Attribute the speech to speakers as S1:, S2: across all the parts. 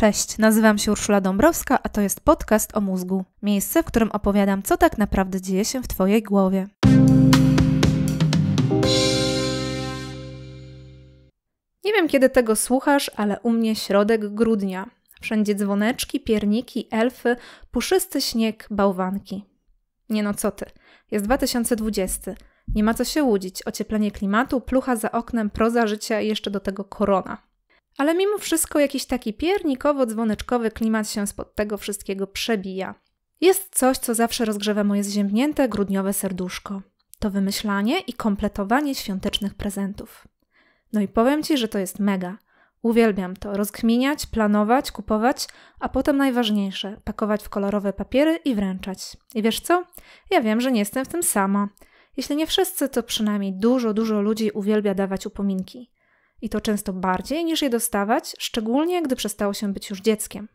S1: Cześć, nazywam się Urszula Dąbrowska, a to jest podcast o mózgu. Miejsce, w którym opowiadam, co tak naprawdę dzieje się w Twojej głowie. Nie wiem, kiedy tego słuchasz, ale u mnie środek grudnia. Wszędzie dzwoneczki, pierniki, elfy, puszysty śnieg, bałwanki. Nie no, co ty. Jest 2020. Nie ma co się łudzić. Ocieplenie klimatu, plucha za oknem, proza życia i jeszcze do tego korona. Ale mimo wszystko jakiś taki piernikowo-dzwoneczkowy klimat się spod tego wszystkiego przebija. Jest coś, co zawsze rozgrzewa moje zziębnięte grudniowe serduszko. To wymyślanie i kompletowanie świątecznych prezentów. No i powiem Ci, że to jest mega. Uwielbiam to rozkminiać, planować, kupować, a potem najważniejsze pakować w kolorowe papiery i wręczać. I wiesz co? Ja wiem, że nie jestem w tym sama. Jeśli nie wszyscy, to przynajmniej dużo, dużo ludzi uwielbia dawać upominki i to często bardziej niż je dostawać, szczególnie gdy przestało się być już dzieckiem.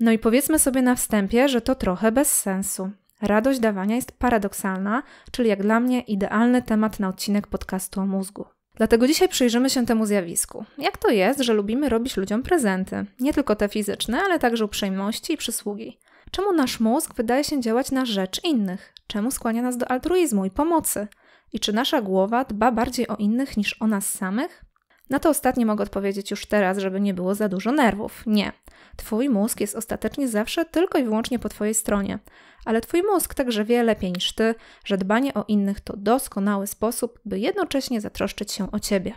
S1: No i powiedzmy sobie na wstępie, że to trochę bez sensu. Radość dawania jest paradoksalna, czyli jak dla mnie idealny temat na odcinek podcastu o mózgu. Dlatego dzisiaj przyjrzymy się temu zjawisku. Jak to jest, że lubimy robić ludziom prezenty? Nie tylko te fizyczne, ale także uprzejmości i przysługi. Czemu nasz mózg wydaje się działać na rzecz innych? Czemu skłania nas do altruizmu i pomocy? I czy nasza głowa dba bardziej o innych niż o nas samych? Na to ostatnie mogę odpowiedzieć już teraz, żeby nie było za dużo nerwów. Nie. Twój mózg jest ostatecznie zawsze tylko i wyłącznie po Twojej stronie. Ale Twój mózg także wie lepiej niż Ty, że dbanie o innych to doskonały sposób, by jednocześnie zatroszczyć się o Ciebie.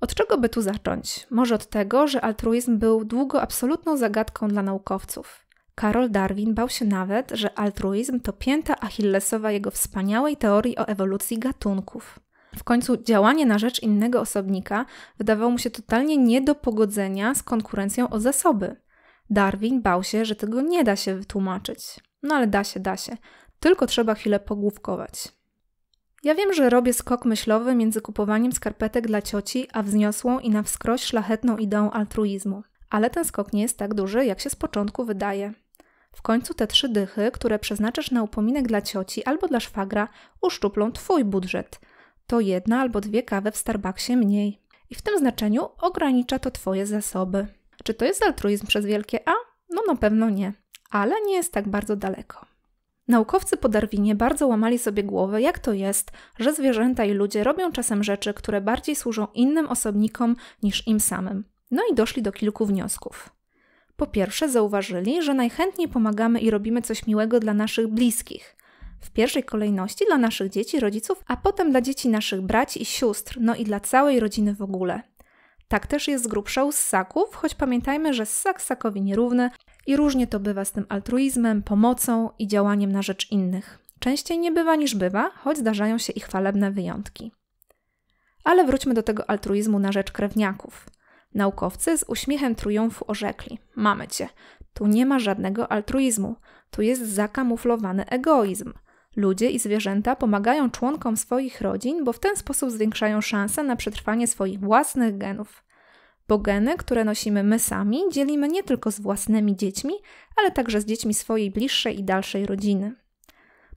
S1: Od czego by tu zacząć? Może od tego, że altruizm był długo absolutną zagadką dla naukowców. Karol Darwin bał się nawet, że altruizm to pięta achillesowa jego wspaniałej teorii o ewolucji gatunków. W końcu działanie na rzecz innego osobnika wydawało mu się totalnie nie do pogodzenia z konkurencją o zasoby. Darwin bał się, że tego nie da się wytłumaczyć. No ale da się, da się. Tylko trzeba chwilę pogłówkować. Ja wiem, że robię skok myślowy między kupowaniem skarpetek dla cioci, a wzniosłą i na wskroś szlachetną ideą altruizmu. Ale ten skok nie jest tak duży, jak się z początku wydaje. W końcu te trzy dychy, które przeznaczysz na upominek dla cioci albo dla szwagra, uszczuplą Twój budżet. To jedna albo dwie kawy w Starbucksie mniej. I w tym znaczeniu ogranicza to Twoje zasoby. Czy to jest altruizm przez wielkie A? No na pewno nie, ale nie jest tak bardzo daleko. Naukowcy po Darwinie bardzo łamali sobie głowę, jak to jest, że zwierzęta i ludzie robią czasem rzeczy, które bardziej służą innym osobnikom niż im samym. No i doszli do kilku wniosków. Po pierwsze, zauważyli, że najchętniej pomagamy i robimy coś miłego dla naszych bliskich. W pierwszej kolejności dla naszych dzieci, rodziców, a potem dla dzieci naszych braci i sióstr, no i dla całej rodziny w ogóle. Tak też jest z grubsza u ssaków, choć pamiętajmy, że ssak ssakowi nierówny i różnie to bywa z tym altruizmem, pomocą i działaniem na rzecz innych. Częściej nie bywa niż bywa, choć zdarzają się ich chwalebne wyjątki. Ale wróćmy do tego altruizmu na rzecz krewniaków. Naukowcy z uśmiechem triumfu orzekli: Mamy cię. Tu nie ma żadnego altruizmu. Tu jest zakamuflowany egoizm. Ludzie i zwierzęta pomagają członkom swoich rodzin, bo w ten sposób zwiększają szanse na przetrwanie swoich własnych genów. Bo geny, które nosimy my sami, dzielimy nie tylko z własnymi dziećmi, ale także z dziećmi swojej bliższej i dalszej rodziny.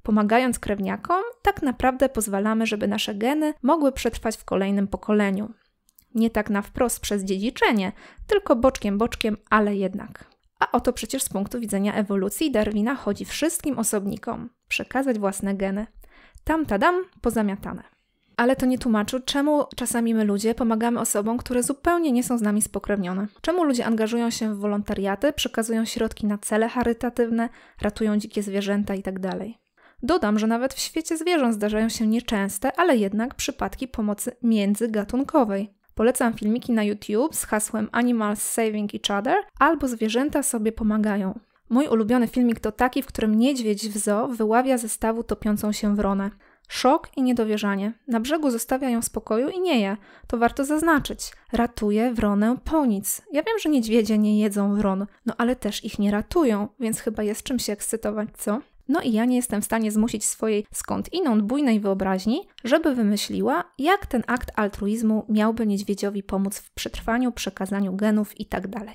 S1: Pomagając krewniakom, tak naprawdę pozwalamy, żeby nasze geny mogły przetrwać w kolejnym pokoleniu. Nie tak na wprost przez dziedziczenie, tylko boczkiem boczkiem, ale jednak. A o to przecież z punktu widzenia ewolucji Darwina chodzi wszystkim osobnikom przekazać własne geny. Tam tadam, pozamiatane. Ale to nie tłumaczy, czemu czasami my ludzie pomagamy osobom, które zupełnie nie są z nami spokrewnione. Czemu ludzie angażują się w wolontariaty, przekazują środki na cele charytatywne, ratują dzikie zwierzęta itd. Tak Dodam, że nawet w świecie zwierząt zdarzają się nieczęste, ale jednak przypadki pomocy międzygatunkowej. Polecam filmiki na YouTube z hasłem Animals Saving Each Other albo Zwierzęta sobie pomagają. Mój ulubiony filmik to taki, w którym niedźwiedź w zoo wyławia ze stawu topiącą się wronę. Szok i niedowierzanie. Na brzegu zostawia ją w spokoju i nie je. To warto zaznaczyć. Ratuje wronę po nic. Ja wiem, że niedźwiedzie nie jedzą wron, no ale też ich nie ratują, więc chyba jest czym się ekscytować, co? No i ja nie jestem w stanie zmusić swojej skądinąd bujnej wyobraźni, żeby wymyśliła, jak ten akt altruizmu miałby niedźwiedziowi pomóc w przetrwaniu, przekazaniu genów itd. Tak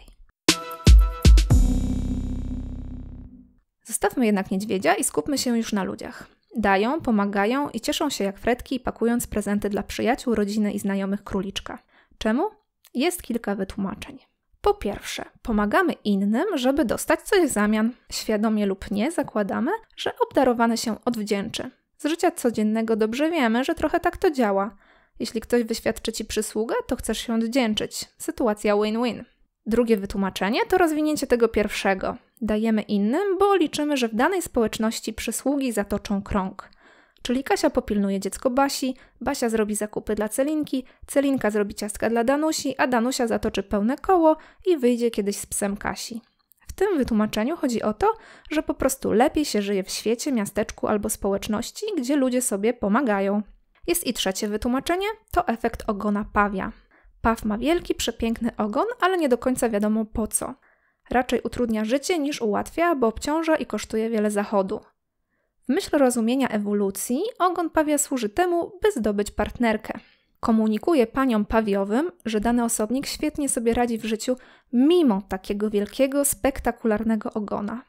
S1: Zostawmy jednak niedźwiedzia i skupmy się już na ludziach. Dają, pomagają i cieszą się jak fretki, pakując prezenty dla przyjaciół, rodziny i znajomych króliczka. Czemu? Jest kilka wytłumaczeń. Po pierwsze, pomagamy innym, żeby dostać coś w zamian. Świadomie lub nie zakładamy, że obdarowany się odwdzięczy. Z życia codziennego dobrze wiemy, że trochę tak to działa. Jeśli ktoś wyświadczy ci przysługę, to chcesz się odwdzięczyć. Sytuacja win-win. Drugie wytłumaczenie to rozwinięcie tego pierwszego. Dajemy innym, bo liczymy, że w danej społeczności przysługi zatoczą krąg. Czyli Kasia popilnuje dziecko Basi, Basia zrobi zakupy dla Celinki, Celinka zrobi ciastka dla Danusi, a Danusia zatoczy pełne koło i wyjdzie kiedyś z psem Kasi. W tym wytłumaczeniu chodzi o to, że po prostu lepiej się żyje w świecie, miasteczku albo społeczności, gdzie ludzie sobie pomagają. Jest i trzecie wytłumaczenie, to efekt ogona pawia. Paw ma wielki, przepiękny ogon, ale nie do końca wiadomo po co. Raczej utrudnia życie niż ułatwia, bo obciąża i kosztuje wiele zachodu. W myśl rozumienia ewolucji ogon pawia służy temu, by zdobyć partnerkę. Komunikuje paniom pawiowym, że dany osobnik świetnie sobie radzi w życiu mimo takiego wielkiego, spektakularnego ogona.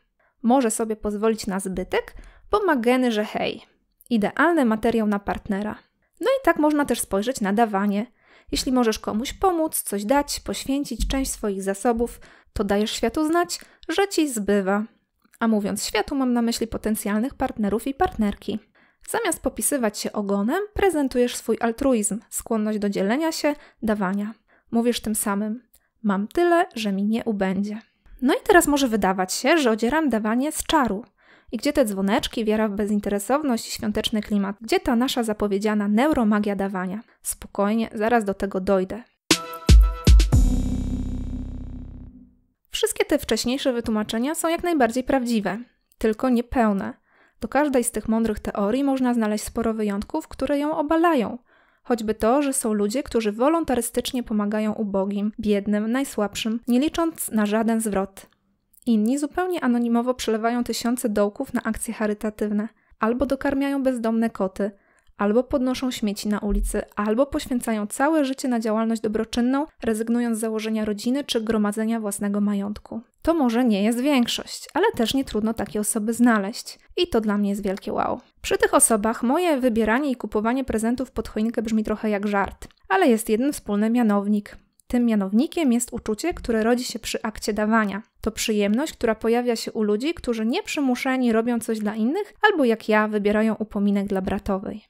S1: Może sobie pozwolić na zbytek, bo ma geny, że hej, idealny materiał na partnera. No i tak można też spojrzeć na dawanie. Jeśli możesz komuś pomóc, coś dać, poświęcić część swoich zasobów, to dajesz światu znać, że ci zbywa. A mówiąc światu, mam na myśli potencjalnych partnerów i partnerki. Zamiast popisywać się ogonem, prezentujesz swój altruizm, skłonność do dzielenia się, dawania. Mówisz tym samym: Mam tyle, że mi nie ubędzie. No i teraz może wydawać się, że odzieram dawanie z czaru. I gdzie te dzwoneczki, wiara w bezinteresowność i świąteczny klimat? Gdzie ta nasza zapowiedziana neuromagia dawania? Spokojnie, zaraz do tego dojdę. Wszystkie te wcześniejsze wytłumaczenia są jak najbardziej prawdziwe, tylko niepełne. Do każdej z tych mądrych teorii można znaleźć sporo wyjątków, które ją obalają. Choćby to, że są ludzie, którzy wolontarystycznie pomagają ubogim, biednym, najsłabszym, nie licząc na żaden zwrot. Inni zupełnie anonimowo przelewają tysiące dołków na akcje charytatywne, albo dokarmiają bezdomne koty – albo podnoszą śmieci na ulicy, albo poświęcają całe życie na działalność dobroczynną, rezygnując z założenia rodziny czy gromadzenia własnego majątku. To może nie jest większość, ale też nie trudno takie osoby znaleźć. I to dla mnie jest wielkie wow. Przy tych osobach moje wybieranie i kupowanie prezentów pod choinkę brzmi trochę jak żart, ale jest jeden wspólny mianownik. Tym mianownikiem jest uczucie, które rodzi się przy akcie dawania. To przyjemność, która pojawia się u ludzi, którzy nieprzymuszeni robią coś dla innych, albo jak ja, wybierają upominek dla bratowej.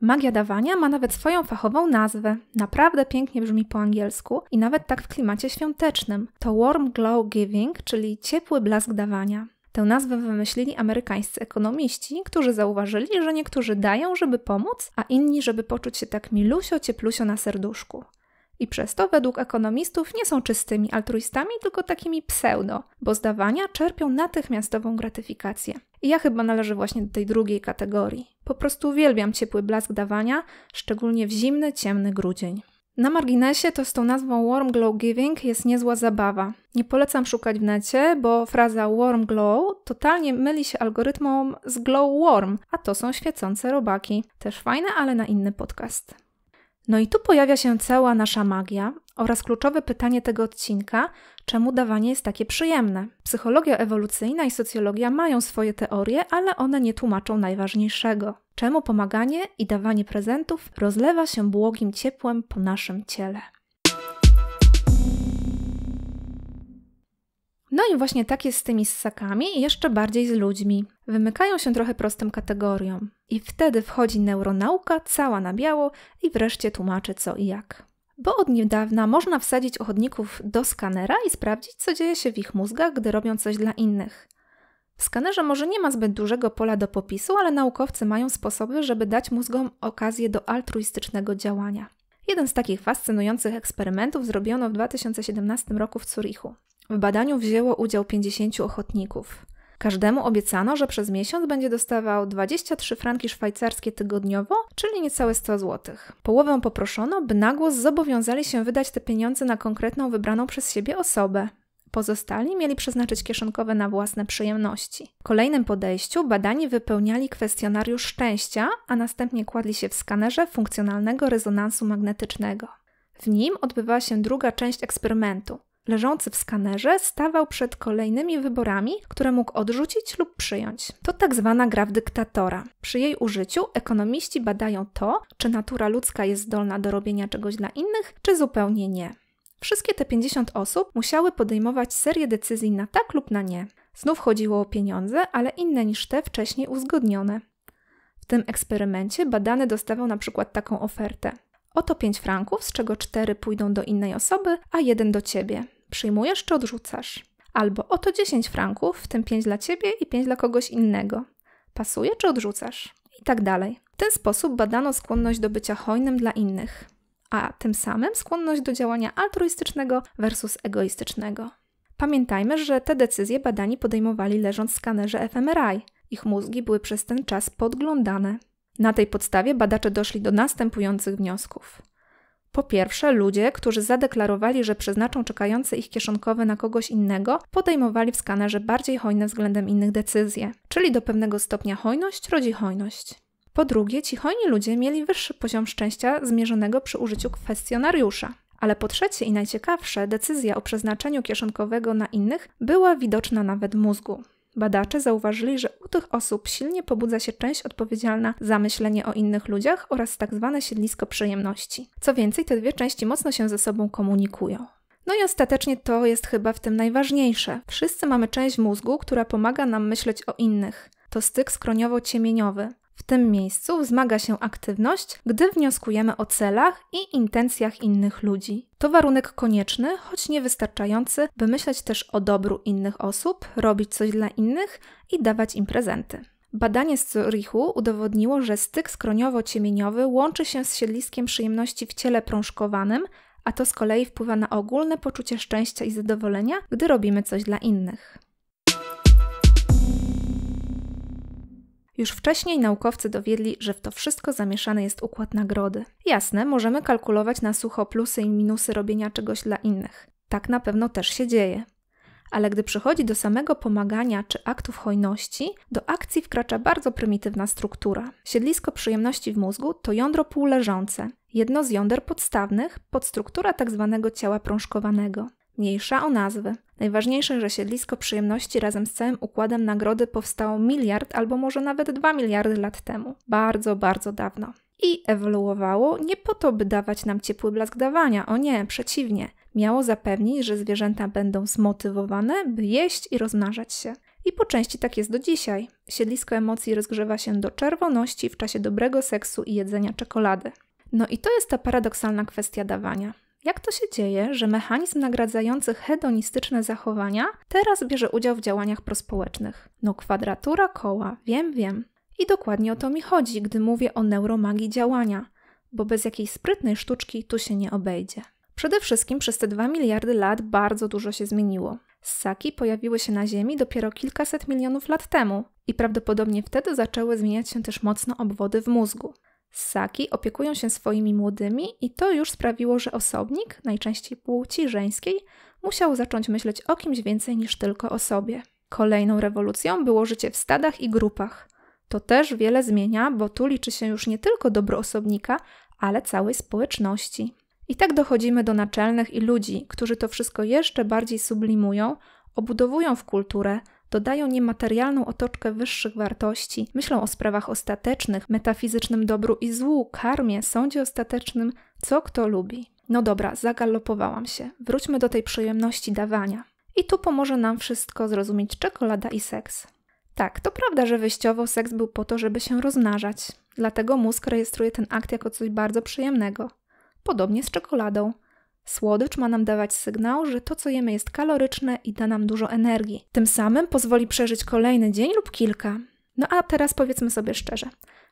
S1: Magia dawania ma nawet swoją fachową nazwę. Naprawdę pięknie brzmi po angielsku i nawet tak w klimacie świątecznym. To warm glow giving, czyli ciepły blask dawania. Tę nazwę wymyślili amerykańscy ekonomiści, którzy zauważyli, że niektórzy dają, żeby pomóc, a inni, żeby poczuć się tak milusio, cieplusio na serduszku. I przez to według ekonomistów nie są czystymi altruistami, tylko takimi pseudo, bo z dawania czerpią natychmiastową gratyfikację. I ja chyba należę właśnie do tej drugiej kategorii. Po prostu uwielbiam ciepły blask dawania, szczególnie w zimny, ciemny grudzień. Na marginesie to z tą nazwą Warm Glow Giving jest niezła zabawa. Nie polecam szukać w necie, bo fraza Warm Glow totalnie myli się algorytmom z Glow Warm, a to są świecące robaki. Też fajne, ale na inny podcast. No i tu pojawia się cała nasza magia oraz kluczowe pytanie tego odcinka, czemu dawanie jest takie przyjemne. Psychologia ewolucyjna i socjologia mają swoje teorie, ale one nie tłumaczą najważniejszego. Czemu pomaganie i dawanie prezentów rozlewa się błogim ciepłem po naszym ciele. No i właśnie tak jest z tymi ssakami i jeszcze bardziej z ludźmi wymykają się trochę prostym kategoriom. I wtedy wchodzi neuronauka cała na biało i wreszcie tłumaczy co i jak. Bo od niedawna można wsadzić ochotników do skanera i sprawdzić, co dzieje się w ich mózgach, gdy robią coś dla innych. W skanerze może nie ma zbyt dużego pola do popisu, ale naukowcy mają sposoby, żeby dać mózgom okazję do altruistycznego działania. Jeden z takich fascynujących eksperymentów zrobiono w 2017 roku w Zurichu. W badaniu wzięło udział 50 ochotników. Każdemu obiecano, że przez miesiąc będzie dostawał 23 franki szwajcarskie tygodniowo, czyli niecałe 100 zł. Połowę poproszono, by na głos zobowiązali się wydać te pieniądze na konkretną wybraną przez siebie osobę. Pozostali mieli przeznaczyć kieszonkowe na własne przyjemności. W kolejnym podejściu badani wypełniali kwestionariusz szczęścia, a następnie kładli się w skanerze funkcjonalnego rezonansu magnetycznego. W nim odbywała się druga część eksperymentu leżący w skanerze stawał przed kolejnymi wyborami, które mógł odrzucić lub przyjąć. To tak zwana gra w dyktatora. Przy jej użyciu ekonomiści badają to, czy natura ludzka jest zdolna do robienia czegoś dla innych, czy zupełnie nie. Wszystkie te 50 osób musiały podejmować serię decyzji na tak lub na nie. Znów chodziło o pieniądze, ale inne niż te wcześniej uzgodnione. W tym eksperymencie badany dostawał na przykład taką ofertę. Oto 5 franków, z czego 4 pójdą do innej osoby, a jeden do ciebie. Przyjmujesz czy odrzucasz? Albo oto 10 franków, w tym 5 dla ciebie i 5 dla kogoś innego. Pasuje czy odrzucasz? I tak dalej. W ten sposób badano skłonność do bycia hojnym dla innych, a tym samym skłonność do działania altruistycznego versus egoistycznego. Pamiętajmy, że te decyzje badani podejmowali leżąc w skanerze fMRI. Ich mózgi były przez ten czas podglądane. Na tej podstawie badacze doszli do następujących wniosków. Po pierwsze, ludzie, którzy zadeklarowali, że przeznaczą czekające ich kieszonkowe na kogoś innego, podejmowali w skanerze bardziej hojne względem innych decyzje, czyli do pewnego stopnia hojność rodzi hojność. Po drugie, ci hojni ludzie mieli wyższy poziom szczęścia zmierzonego przy użyciu kwestionariusza. Ale po trzecie i najciekawsze, decyzja o przeznaczeniu kieszonkowego na innych była widoczna nawet mózgu. Badacze zauważyli, że u tych osób silnie pobudza się część odpowiedzialna za myślenie o innych ludziach oraz tak zwane siedlisko przyjemności. Co więcej, te dwie części mocno się ze sobą komunikują. No i ostatecznie to jest chyba w tym najważniejsze. Wszyscy mamy część mózgu, która pomaga nam myśleć o innych. To styk skroniowo-ciemieniowy tym miejscu wzmaga się aktywność, gdy wnioskujemy o celach i intencjach innych ludzi. To warunek konieczny, choć niewystarczający, by myśleć też o dobru innych osób, robić coś dla innych i dawać im prezenty. Badanie z Zurichu udowodniło, że styk skroniowo-ciemieniowy łączy się z siedliskiem przyjemności w ciele prążkowanym, a to z kolei wpływa na ogólne poczucie szczęścia i zadowolenia, gdy robimy coś dla innych. Już wcześniej naukowcy dowiedli, że w to wszystko zamieszany jest układ nagrody. Jasne, możemy kalkulować na sucho plusy i minusy robienia czegoś dla innych. Tak na pewno też się dzieje. Ale gdy przychodzi do samego pomagania czy aktów hojności, do akcji wkracza bardzo prymitywna struktura. Siedlisko przyjemności w mózgu to jądro półleżące, jedno z jąder podstawnych, podstruktura tzw. Tak ciała prążkowanego. Mniejsza o nazwy. Najważniejsze, że siedlisko przyjemności razem z całym układem nagrody powstało miliard albo może nawet dwa miliardy lat temu. Bardzo, bardzo dawno. I ewoluowało nie po to, by dawać nam ciepły blask dawania, o nie, przeciwnie. Miało zapewnić, że zwierzęta będą zmotywowane, by jeść i rozmnażać się. I po części tak jest do dzisiaj. Siedlisko emocji rozgrzewa się do czerwoności w czasie dobrego seksu i jedzenia czekolady. No i to jest ta paradoksalna kwestia dawania. Jak to się dzieje, że mechanizm nagradzający hedonistyczne zachowania teraz bierze udział w działaniach prospołecznych? No, kwadratura koła, wiem, wiem. I dokładnie o to mi chodzi, gdy mówię o neuromagii działania, bo bez jakiejś sprytnej sztuczki tu się nie obejdzie. Przede wszystkim przez te 2 miliardy lat bardzo dużo się zmieniło. Ssaki pojawiły się na Ziemi dopiero kilkaset milionów lat temu i prawdopodobnie wtedy zaczęły zmieniać się też mocno obwody w mózgu ssaki opiekują się swoimi młodymi i to już sprawiło, że osobnik, najczęściej płci żeńskiej, musiał zacząć myśleć o kimś więcej niż tylko o sobie. Kolejną rewolucją było życie w stadach i grupach. To też wiele zmienia, bo tu liczy się już nie tylko dobro osobnika, ale całej społeczności. I tak dochodzimy do naczelnych i ludzi, którzy to wszystko jeszcze bardziej sublimują, obudowują w kulturę, dodają niematerialną otoczkę wyższych wartości, myślą o sprawach ostatecznych, metafizycznym dobru i złu, karmie, sądzie ostatecznym, co kto lubi. No dobra, zagalopowałam się. Wróćmy do tej przyjemności dawania. I tu pomoże nam wszystko zrozumieć czekolada i seks. Tak, to prawda, że wyjściowo seks był po to, żeby się rozmnażać. Dlatego mózg rejestruje ten akt jako coś bardzo przyjemnego. Podobnie z czekoladą. Słodycz ma nam dawać sygnał, że to, co jemy, jest kaloryczne i da nam dużo energii. Tym samym pozwoli przeżyć kolejny dzień lub kilka. No a teraz powiedzmy sobie szczerze: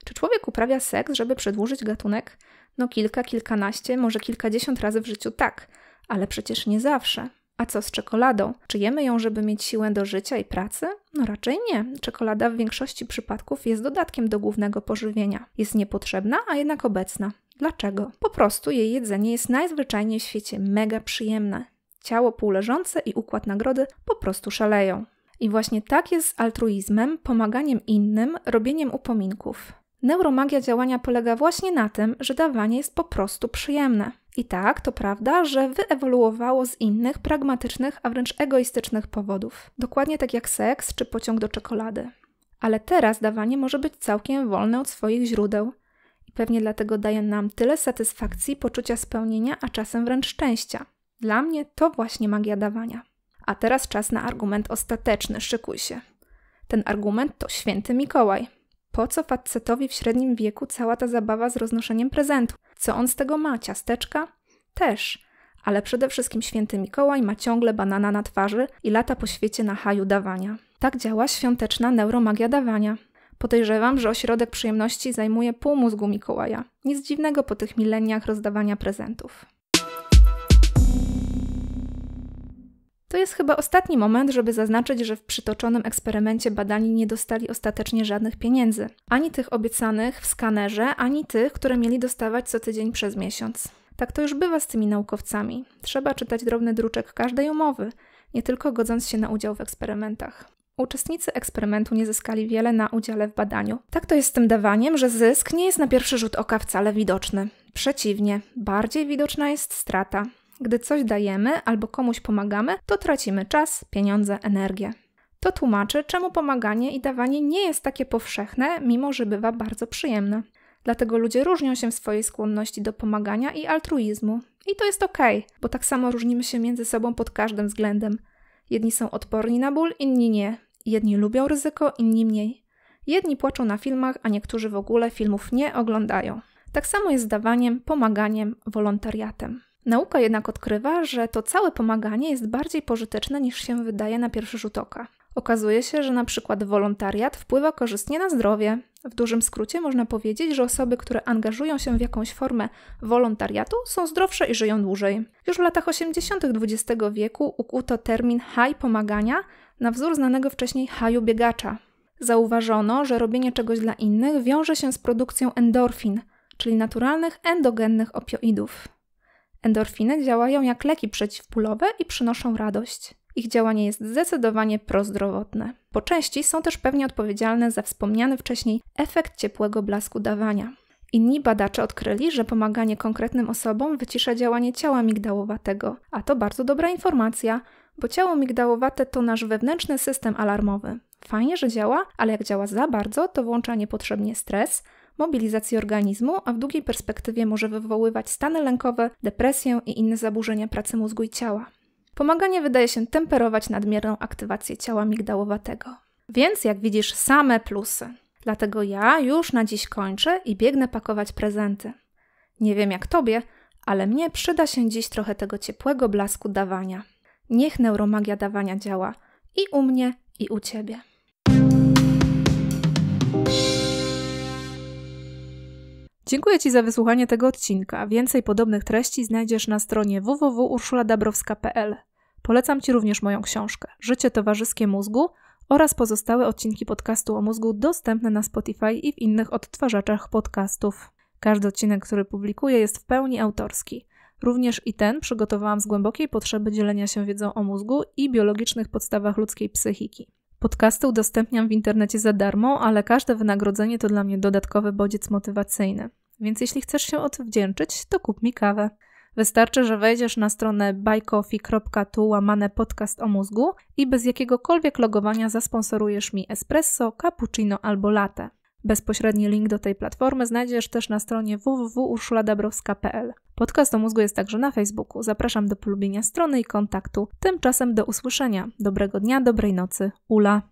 S1: czy człowiek uprawia seks, żeby przedłużyć gatunek? No kilka, kilkanaście, może kilkadziesiąt razy w życiu tak, ale przecież nie zawsze. A co z czekoladą? Czy jemy ją, żeby mieć siłę do życia i pracy? No raczej nie. Czekolada w większości przypadków jest dodatkiem do głównego pożywienia. Jest niepotrzebna, a jednak obecna. Dlaczego? Po prostu jej jedzenie jest najzwyczajniej w świecie mega przyjemne. Ciało półleżące i układ nagrody po prostu szaleją. I właśnie tak jest z altruizmem, pomaganiem innym, robieniem upominków. Neuromagia działania polega właśnie na tym, że dawanie jest po prostu przyjemne. I tak, to prawda, że wyewoluowało z innych pragmatycznych, a wręcz egoistycznych powodów. Dokładnie tak jak seks czy pociąg do czekolady. Ale teraz dawanie może być całkiem wolne od swoich źródeł. Pewnie dlatego daje nam tyle satysfakcji, poczucia spełnienia, a czasem wręcz szczęścia. Dla mnie to właśnie magia dawania. A teraz czas na argument ostateczny, szykuj się. Ten argument to święty Mikołaj. Po co facetowi w średnim wieku cała ta zabawa z roznoszeniem prezentów? Co on z tego ma? Ciasteczka? Też. Ale przede wszystkim święty Mikołaj ma ciągle banana na twarzy i lata po świecie na haju dawania. Tak działa świąteczna neuromagia dawania. Podejrzewam, że ośrodek przyjemności zajmuje pół mózgu Mikołaja. Nic dziwnego po tych mileniach rozdawania prezentów. To jest chyba ostatni moment, żeby zaznaczyć, że w przytoczonym eksperymencie badani nie dostali ostatecznie żadnych pieniędzy. Ani tych obiecanych w skanerze, ani tych, które mieli dostawać co tydzień przez miesiąc. Tak to już bywa z tymi naukowcami. Trzeba czytać drobny druczek każdej umowy, nie tylko godząc się na udział w eksperymentach. Uczestnicy eksperymentu nie zyskali wiele na udziale w badaniu. Tak to jest z tym dawaniem, że zysk nie jest na pierwszy rzut oka wcale widoczny. Przeciwnie, bardziej widoczna jest strata. Gdy coś dajemy albo komuś pomagamy, to tracimy czas, pieniądze, energię. To tłumaczy, czemu pomaganie i dawanie nie jest takie powszechne, mimo że bywa bardzo przyjemne. Dlatego ludzie różnią się w swojej skłonności do pomagania i altruizmu. I to jest okej, okay, bo tak samo różnimy się między sobą pod każdym względem. Jedni są odporni na ból, inni nie. Jedni lubią ryzyko, inni mniej. Jedni płaczą na filmach, a niektórzy w ogóle filmów nie oglądają. Tak samo jest z dawaniem, pomaganiem, wolontariatem. Nauka jednak odkrywa, że to całe pomaganie jest bardziej pożyteczne niż się wydaje na pierwszy rzut oka. Okazuje się, że na przykład wolontariat wpływa korzystnie na zdrowie. W dużym skrócie można powiedzieć, że osoby, które angażują się w jakąś formę wolontariatu, są zdrowsze i żyją dłużej. Już w latach 80. XX wieku ukuto termin high pomagania na wzór znanego wcześniej haju biegacza. Zauważono, że robienie czegoś dla innych wiąże się z produkcją endorfin, czyli naturalnych endogennych opioidów. Endorfiny działają jak leki przeciwbólowe i przynoszą radość. Ich działanie jest zdecydowanie prozdrowotne. Po części są też pewnie odpowiedzialne za wspomniany wcześniej efekt ciepłego blasku dawania. Inni badacze odkryli, że pomaganie konkretnym osobom wycisza działanie ciała migdałowatego, a to bardzo dobra informacja, bo ciało migdałowate to nasz wewnętrzny system alarmowy. Fajnie, że działa, ale jak działa za bardzo, to włącza niepotrzebnie stres, mobilizację organizmu, a w długiej perspektywie może wywoływać stany lękowe, depresję i inne zaburzenia pracy mózgu i ciała. Pomaganie wydaje się temperować nadmierną aktywację ciała migdałowatego. Więc jak widzisz, same plusy. Dlatego ja już na dziś kończę i biegnę pakować prezenty. Nie wiem jak tobie, ale mnie przyda się dziś trochę tego ciepłego blasku dawania. Niech neuromagia dawania działa i u mnie, i u ciebie. Dziękuję Ci za wysłuchanie tego odcinka. Więcej podobnych treści znajdziesz na stronie www.urszuladabrowska.pl. Polecam Ci również moją książkę Życie towarzyskie mózgu oraz pozostałe odcinki podcastu o mózgu dostępne na Spotify i w innych odtwarzaczach podcastów. Każdy odcinek, który publikuję, jest w pełni autorski. Również i ten przygotowałam z głębokiej potrzeby dzielenia się wiedzą o mózgu i biologicznych podstawach ludzkiej psychiki. Podcasty udostępniam w internecie za darmo, ale każde wynagrodzenie to dla mnie dodatkowy bodziec motywacyjny. Więc jeśli chcesz się odwdzięczyć, to kup mi kawę. Wystarczy, że wejdziesz na stronę buycoffee.tu łamane podcast o mózgu i bez jakiegokolwiek logowania zasponsorujesz mi espresso, cappuccino albo latte. Bezpośredni link do tej platformy znajdziesz też na stronie www.uszuladabrowska.pl. Podcast o mózgu jest także na Facebooku. Zapraszam do polubienia strony i kontaktu. Tymczasem do usłyszenia. Dobrego dnia, dobrej nocy. Ula.